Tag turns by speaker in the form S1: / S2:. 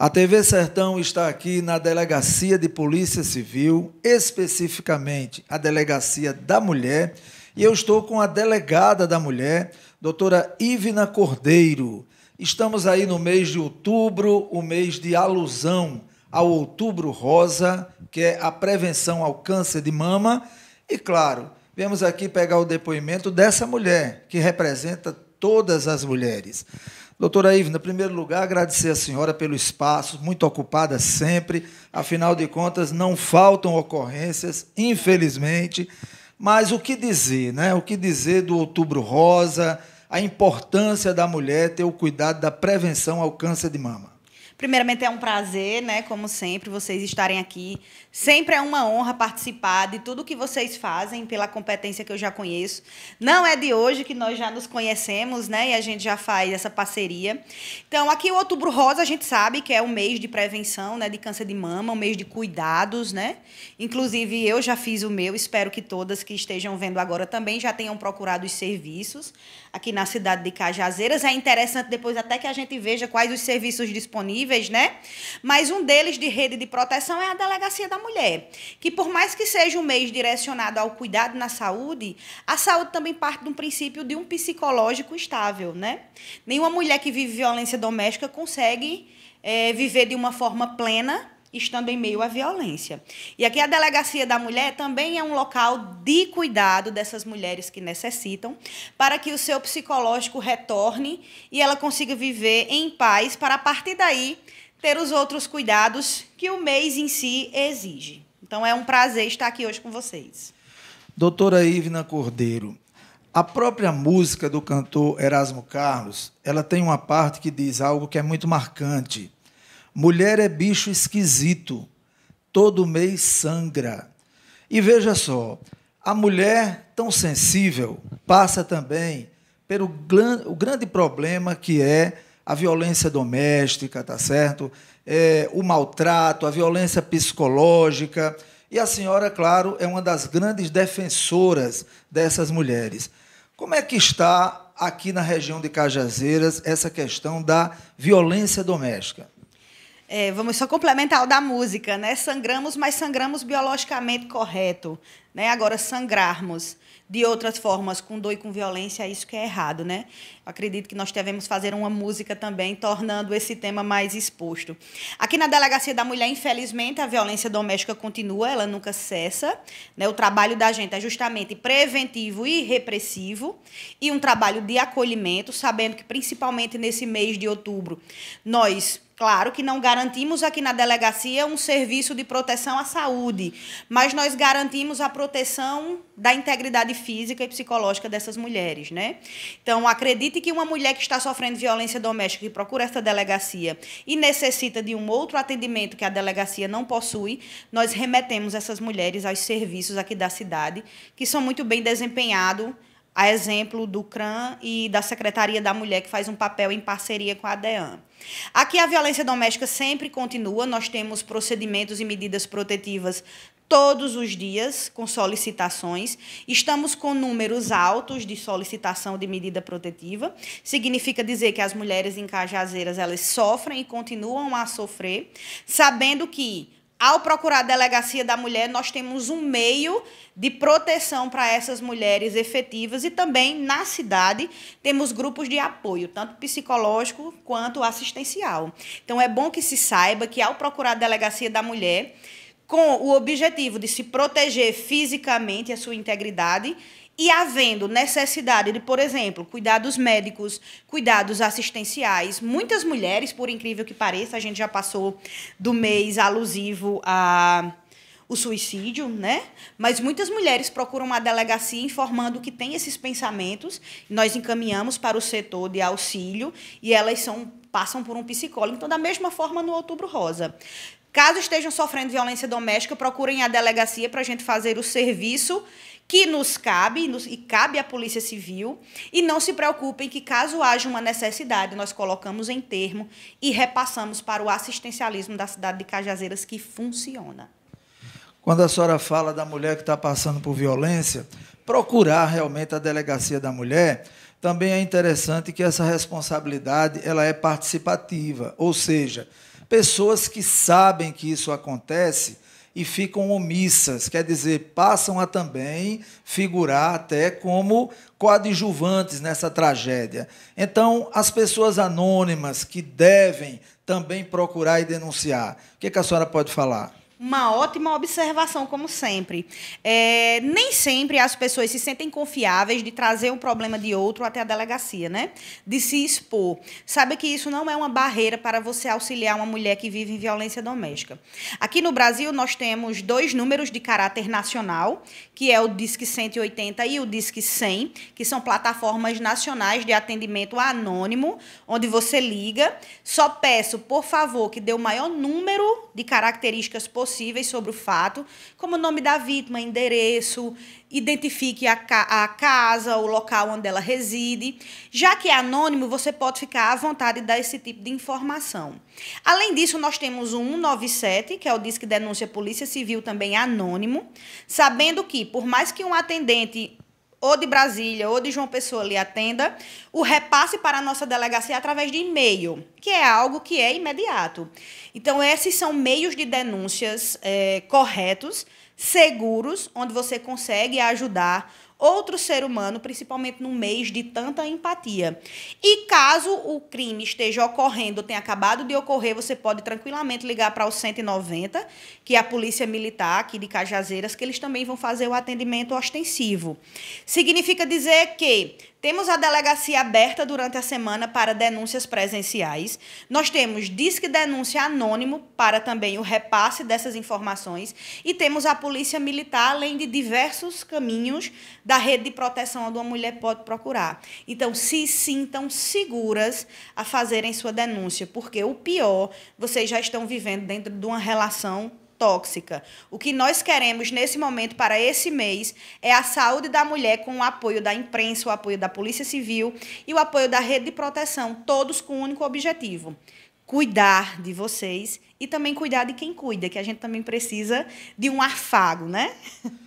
S1: A TV Sertão está aqui na Delegacia de Polícia Civil, especificamente a Delegacia da Mulher, e eu estou com a delegada da mulher, doutora Ivna Cordeiro. Estamos aí no mês de outubro, o mês de alusão ao Outubro Rosa, que é a prevenção ao câncer de mama, e claro, viemos aqui pegar o depoimento dessa mulher, que representa todas as mulheres. Doutora Ivna, em primeiro lugar, agradecer a senhora pelo espaço, muito ocupada sempre. Afinal de contas, não faltam ocorrências, infelizmente. Mas o que dizer, né? O que dizer do Outubro Rosa, a importância da mulher ter o cuidado da prevenção ao câncer de mama?
S2: Primeiramente é um prazer, né, como sempre, vocês estarem aqui. Sempre é uma honra participar de tudo que vocês fazem pela competência que eu já conheço. Não é de hoje que nós já nos conhecemos, né, e a gente já faz essa parceria. Então, aqui o Outubro Rosa, a gente sabe que é o mês de prevenção, né, de câncer de mama, um mês de cuidados, né? Inclusive eu já fiz o meu, espero que todas que estejam vendo agora também já tenham procurado os serviços aqui na cidade de Cajazeiras. É interessante depois até que a gente veja quais os serviços disponíveis níveis, né? Mas um deles de rede de proteção é a Delegacia da Mulher, que por mais que seja um mês direcionado ao cuidado na saúde, a saúde também parte de um princípio de um psicológico estável, né? Nenhuma mulher que vive violência doméstica consegue é, viver de uma forma plena estando em meio à violência. E aqui a Delegacia da Mulher também é um local de cuidado dessas mulheres que necessitam, para que o seu psicológico retorne e ela consiga viver em paz, para a partir daí ter os outros cuidados que o mês em si exige. Então é um prazer estar aqui hoje com vocês.
S1: Doutora Ivna Cordeiro, a própria música do cantor Erasmo Carlos, ela tem uma parte que diz algo que é muito marcante. Mulher é bicho esquisito, todo mês sangra. E veja só, a mulher tão sensível passa também pelo o grande problema que é a violência doméstica, tá certo? É, o maltrato, a violência psicológica. E a senhora, é claro, é uma das grandes defensoras dessas mulheres. Como é que está aqui na região de Cajazeiras essa questão da violência doméstica?
S2: É, vamos só complementar o da música, né? Sangramos, mas sangramos biologicamente correto, né? Agora sangrarmos de outras formas, com dor e com violência, é isso que é errado, né? Eu acredito que nós devemos fazer uma música também, tornando esse tema mais exposto. Aqui na delegacia da mulher, infelizmente, a violência doméstica continua, ela nunca cessa, né? O trabalho da gente é justamente preventivo e repressivo e um trabalho de acolhimento, sabendo que principalmente nesse mês de outubro nós Claro que não garantimos aqui na delegacia um serviço de proteção à saúde, mas nós garantimos a proteção da integridade física e psicológica dessas mulheres, né? Então, acredite que uma mulher que está sofrendo violência doméstica e procura essa delegacia e necessita de um outro atendimento que a delegacia não possui, nós remetemos essas mulheres aos serviços aqui da cidade, que são muito bem desempenhados a exemplo do CRAM e da Secretaria da Mulher, que faz um papel em parceria com a dean Aqui a violência doméstica sempre continua, nós temos procedimentos e medidas protetivas todos os dias com solicitações. Estamos com números altos de solicitação de medida protetiva. Significa dizer que as mulheres em Cajazeiras elas sofrem e continuam a sofrer, sabendo que ao procurar a delegacia da mulher, nós temos um meio de proteção para essas mulheres efetivas e também na cidade temos grupos de apoio, tanto psicológico quanto assistencial. Então é bom que se saiba que ao procurar a delegacia da mulher, com o objetivo de se proteger fisicamente a sua integridade e havendo necessidade de, por exemplo, cuidados médicos, cuidados assistenciais, muitas mulheres, por incrível que pareça, a gente já passou do mês alusivo a o suicídio, né? Mas muitas mulheres procuram uma delegacia informando que tem esses pensamentos. Nós encaminhamos para o setor de auxílio e elas são passam por um psicólogo. Então, da mesma forma no Outubro Rosa. Caso estejam sofrendo violência doméstica, procurem a delegacia para a gente fazer o serviço que nos cabe nos, e cabe à Polícia Civil. E não se preocupem que, caso haja uma necessidade, nós colocamos em termo e repassamos para o assistencialismo da cidade de Cajazeiras, que funciona.
S1: Quando a senhora fala da mulher que está passando por violência, procurar realmente a delegacia da mulher, também é interessante que essa responsabilidade ela é participativa, ou seja, Pessoas que sabem que isso acontece e ficam omissas, quer dizer, passam a também figurar até como coadjuvantes nessa tragédia. Então, as pessoas anônimas que devem também procurar e denunciar, o que, é que a senhora pode falar?
S2: Uma ótima observação, como sempre. É, nem sempre as pessoas se sentem confiáveis de trazer um problema de outro até a delegacia, né? De se expor. Sabe que isso não é uma barreira para você auxiliar uma mulher que vive em violência doméstica. Aqui no Brasil, nós temos dois números de caráter nacional, que é o Disque 180 e o Disque 100, que são plataformas nacionais de atendimento anônimo, onde você liga. Só peço, por favor, que dê o maior número de características possíveis possíveis sobre o fato, como o nome da vítima, endereço, identifique a, ca a casa, o local onde ela reside. Já que é anônimo, você pode ficar à vontade de dar esse tipo de informação. Além disso, nós temos o 197, que é o Disque Denúncia Polícia Civil também anônimo, sabendo que, por mais que um atendente ou de Brasília ou de João Pessoa lhe atenda, o repasse para a nossa delegacia é através de e-mail, que é algo que é imediato. Então, esses são meios de denúncias é, corretos, seguros, onde você consegue ajudar outro ser humano, principalmente num mês de tanta empatia. E caso o crime esteja ocorrendo, tenha acabado de ocorrer, você pode tranquilamente ligar para o 190, que é a Polícia Militar aqui de Cajazeiras, que eles também vão fazer o atendimento ostensivo. Significa dizer que temos a delegacia aberta durante a semana para denúncias presenciais. Nós temos disque denúncia anônimo para também o repasse dessas informações e temos a polícia militar, além de diversos caminhos da rede de proteção onde uma mulher pode procurar. Então, se sintam seguras a fazerem sua denúncia, porque o pior vocês já estão vivendo dentro de uma relação tóxica. O que nós queremos nesse momento, para esse mês, é a saúde da mulher com o apoio da imprensa, o apoio da Polícia Civil e o apoio da rede de proteção, todos com um único objetivo cuidar de vocês e também cuidar de quem cuida, que a gente também precisa de um afago, né?